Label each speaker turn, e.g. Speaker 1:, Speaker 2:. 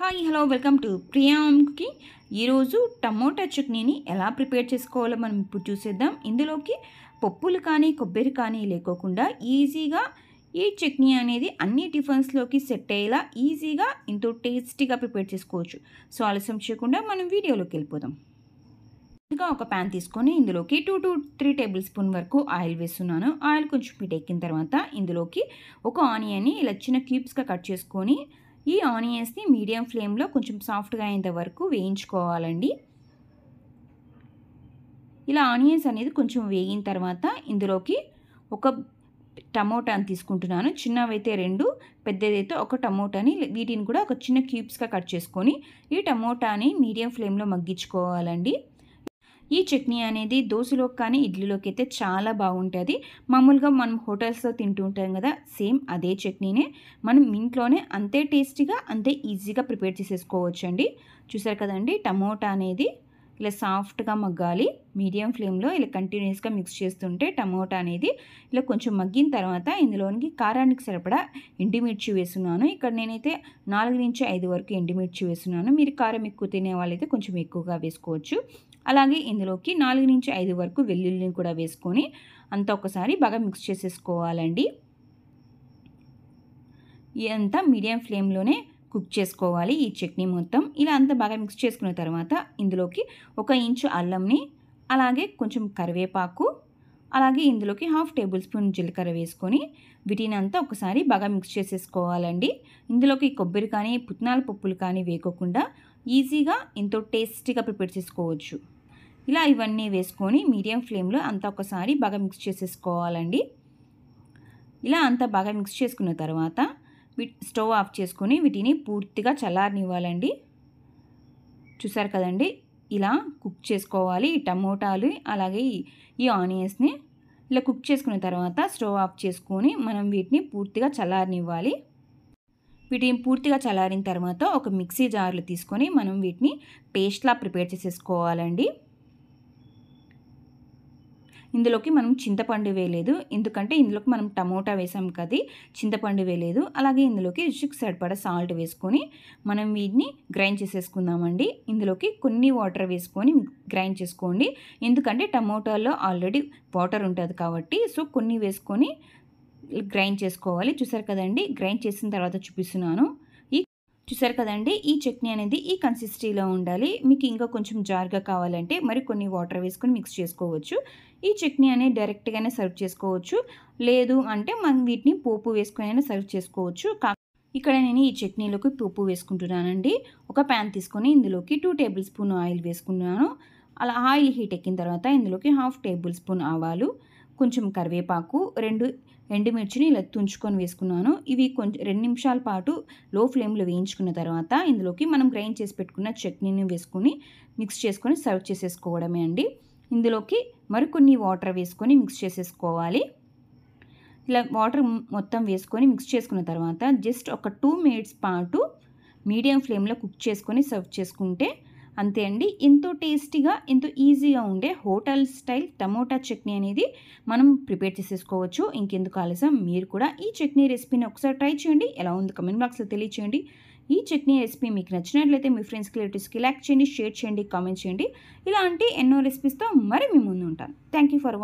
Speaker 1: hi hello welcome to ప్రియాంకి ఈరోజు tomato చట్నీని ఎలా ప్రిపేర్ చేసుకోవాలో మనం ఇప్పుడు చూసేద్దాం ఇందులోకి పప్పులు కానీ కొబ్బరి కానీ లేకోకుండా ఈజీగా ఈ చట్నీ అనేది అన్ని టిఫిన్స్లోకి సెట్ అయ్యేలా ఈజీగా ఎంతో టేస్టీగా ప్రిపేర్ చేసుకోవచ్చు సో ఆలస్యం చేయకుండా మనం వీడియోలోకి వెళ్ళిపోదాం ముందుగా ఒక ప్యాన్ తీసుకొని ఇందులోకి two to three tablespoon వరకు ఆయిల్ వేస్తున్నాను ఆయిల్ కొంచెం ఎక్కిన తర్వాత ఇందులోకి ఒక ఆనియన్ని ఇలా చిన్న క్యూబ్స్గా కట్ చేసుకొని ఈ ఆనియన్స్ని మీడియం ఫ్లేమ్లో కొంచెం సాఫ్ట్గా అయ్యేంత వరకు వేయించుకోవాలండి ఇలా ఆనియన్స్ అనేది కొంచెం వేగిన తర్వాత ఇందులోకి ఒక టమోటాని తీసుకుంటున్నాను చిన్నవైతే రెండు పెద్దదైతే ఒక టమోటాని వీటిని కూడా ఒక చిన్న క్యూబ్స్గా కట్ చేసుకొని ఈ టమోటాని మీడియం ఫ్లేమ్లో మగ్గించుకోవాలండి ఈ చట్నీ అనేది దోశలోకి కానీ ఇడ్లీలోకి అయితే చాలా బాగుంటుంది మామూలుగా మనం హోటల్స్లో తింటూ ఉంటాం కదా సేమ్ అదే చట్నీనే మనం ఇంట్లోనే అంతే టేస్టీగా అంతే ఈజీగా ప్రిపేర్ చేసేసుకోవచ్చండి చూసారు కదండి టమోటా అనేది ఇలా సాఫ్ట్గా మగ్గాలి మీడియం ఫ్లేమ్లో ఇలా కంటిన్యూస్గా మిక్స్ చేస్తుంటే టమోటా అనేది ఇలా కొంచెం మగ్గిన తర్వాత ఇందులోనికి కారానికి సరిపడా ఎండిమిర్చి వేస్తున్నాను ఇక్కడ నేనైతే నాలుగు నుంచి ఐదు వరకు ఎండిమిర్చి వేస్తున్నాను మీరు కారం ఎక్కువ తినే వాళ్ళైతే కొంచెం ఎక్కువగా వేసుకోవచ్చు అలాగే ఇందులోకి నాలుగు నుంచి ఐదు వరకు వెల్లుల్లిని కూడా వేసుకొని అంత ఒకసారి బాగా మిక్స్ చేసేసుకోవాలండి ఇదంతా మీడియం ఫ్లేమ్లోనే కుక్ చేసుకోవాలి ఈ చట్నీ మొత్తం ఇలా అంతా బాగా మిక్స్ చేసుకున్న తర్వాత ఇందులోకి ఒక ఇంచు అల్లంని అలాగే కొంచెం కరివేపాకు అలాగే ఇందులోకి హాఫ్ టేబుల్ స్పూన్ జీలకర్ర వేసుకొని వీటిని అంతా ఒకసారి బాగా మిక్స్ చేసేసుకోవాలండి ఇందులోకి కొబ్బరి కానీ పుట్నాల పప్పులు కానీ వేయకుండా ఈజీగా ఎంతో టేస్టీగా ప్రిపేర్ చేసుకోవచ్చు ఇలా ఇవన్నీ వేసుకొని మీడియం ఫ్లేమ్లో అంతా ఒకసారి బాగా మిక్స్ చేసేసుకోవాలండి ఇలా అంతా బాగా మిక్స్ చేసుకున్న తర్వాత స్టవ్ ఆఫ్ చేసుకొని వీటిని పూర్తిగా చల్లారనివ్వాలండి చూసారు కదండి ఇలా కుక్ చేసుకోవాలి ఈ టమోటాలు అలాగే ఈ ఆనియన్స్ని ఇలా కుక్ చేసుకున్న తర్వాత స్టవ్ ఆఫ్ చేసుకొని మనం వీటిని పూర్తిగా చల్లారనివ్వాలి వీటిని పూర్తిగా చల్లారిన తర్వాత ఒక మిక్సీ జార్లు తీసుకొని మనం వీటిని పేస్ట్లా ప్రిపేర్ చేసేసుకోవాలండి ఇందులోకి మనం చింతపండు వేయలేదు ఎందుకంటే ఇందులోకి మనం టమోటా వేసాం కదా చింతపండు వేయలేదు అలాగే ఇందులోకి రుచికి సరిపడా సాల్ట్ వేసుకొని మనం వీటిని గ్రైండ్ చేసేసుకుందామండి ఇందులోకి కొన్ని వాటర్ వేసుకొని గ్రైండ్ చేసుకోండి ఎందుకంటే టమోటాలో ఆల్రెడీ వాటర్ ఉంటుంది కాబట్టి సో కొన్ని వేసుకొని గ్రైండ్ చేసుకోవాలి చూసారు కదండి గ్రైండ్ చేసిన తర్వాత చూపిస్తున్నాను చూసారు కదండి ఈ చట్నీ అనేది ఈ కన్సిస్టీలో ఉండాలి మీకు ఇంకా కొంచెం జార్గా కావాలంటే మరి కొన్ని వాటర్ వేసుకొని మిక్స్ చేసుకోవచ్చు ఈ చట్నీ అనేది డైరెక్ట్గానే సర్వ్ చేసుకోవచ్చు లేదు అంటే మనం వీటిని పోపు వేసుకొని అయినా సర్వ్ చేసుకోవచ్చు ఇక్కడ నేను ఈ చట్నీలోకి పోపు వేసుకుంటున్నానండి ఒక ప్యాన్ తీసుకొని ఇందులోకి టూ టేబుల్ స్పూన్ ఆయిల్ వేసుకున్నాను అలా ఆయిల్ హీట్ ఎక్కిన తర్వాత ఇందులోకి హాఫ్ టేబుల్ స్పూన్ ఆవాలు కొంచెం కరివేపాకు రెండు ఎండుమిర్చిని ఇలా తుంచుకొని వేసుకున్నాను ఇవి కొంచెం రెండు నిమిషాల పాటు లో ఫ్లేమ్లో వేయించుకున్న తర్వాత ఇందులోకి మనం గ్రైండ్ చేసి పెట్టుకున్న చట్నీని వేసుకొని మిక్స్ చేసుకొని సర్వ్ చేసేసుకోవడమే అండి ఇందులోకి మరికొన్ని వాటర్ వేసుకొని మిక్స్ చేసేసుకోవాలి ఇలా వాటర్ మొత్తం వేసుకొని మిక్స్ చేసుకున్న తర్వాత జస్ట్ ఒక టూ మినిట్స్ పాటు మీడియం ఫ్లేమ్లో కుక్ చేసుకొని సర్వ్ చేసుకుంటే అంతే అండి ఎంతో టేస్టీగా ఎంతో ఈజీగా ఉండే హోటల్ స్టైల్ టమోటా చట్నీ అనేది మనం ప్రిపేర్ చేసేసుకోవచ్చు ఇంకెందుకు ఆలస్యం మీరు కూడా ఈ చట్నీ రెసిపీని ఒకసారి ట్రై చేయండి ఎలా ఉంది కమెంట్ బాక్స్లో తెలియచేయండి ఈ చట్నీ రెసిపీ మీకు నచ్చినట్లయితే మీ ఫ్రెండ్స్ రిలేటివ్స్కి లైక్ చేయండి షేర్ చేయండి కామెంట్ చేయండి ఇలాంటి ఎన్నో రెసిపీస్తో మరి మీ ముందు ఉంటాను థ్యాంక్ యూ ఫర్